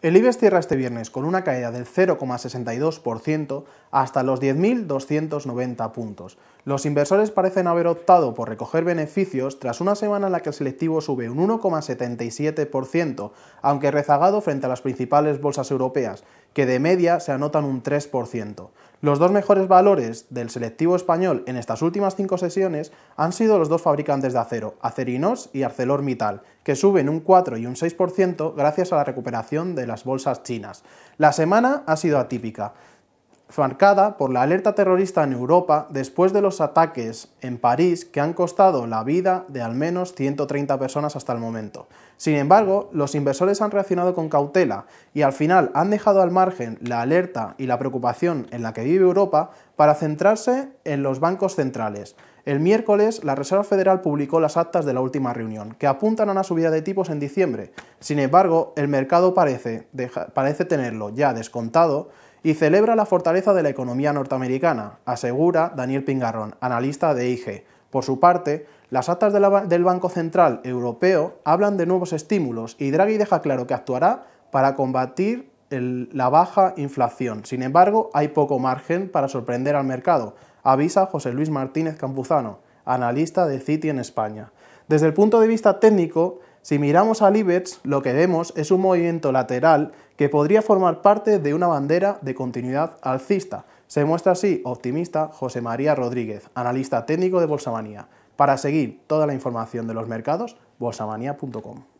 El IBEX cierra este viernes con una caída del 0,62% hasta los 10.290 puntos. Los inversores parecen haber optado por recoger beneficios tras una semana en la que el selectivo sube un 1,77%, aunque rezagado frente a las principales bolsas europeas, que de media se anotan un 3%. Los dos mejores valores del selectivo español en estas últimas cinco sesiones han sido los dos fabricantes de acero, Acerinos y ArcelorMittal, que suben un 4 y un 6% gracias a la recuperación del las bolsas chinas. La semana ha sido atípica marcada por la alerta terrorista en Europa después de los ataques en París que han costado la vida de al menos 130 personas hasta el momento. Sin embargo, los inversores han reaccionado con cautela y al final han dejado al margen la alerta y la preocupación en la que vive Europa para centrarse en los bancos centrales. El miércoles, la Reserva Federal publicó las actas de la última reunión, que apuntan a una subida de tipos en diciembre. Sin embargo, el mercado parece, parece tenerlo ya descontado y celebra la fortaleza de la economía norteamericana, asegura Daniel Pingarrón, analista de IG. Por su parte, las actas del Banco Central Europeo hablan de nuevos estímulos y Draghi deja claro que actuará para combatir la baja inflación. Sin embargo, hay poco margen para sorprender al mercado, avisa José Luis Martínez Campuzano, analista de Citi en España. Desde el punto de vista técnico, si miramos al IBEX, lo que vemos es un movimiento lateral que podría formar parte de una bandera de continuidad alcista. Se muestra así optimista José María Rodríguez, analista técnico de Bolsamanía. Para seguir toda la información de los mercados, bolsamanía.com.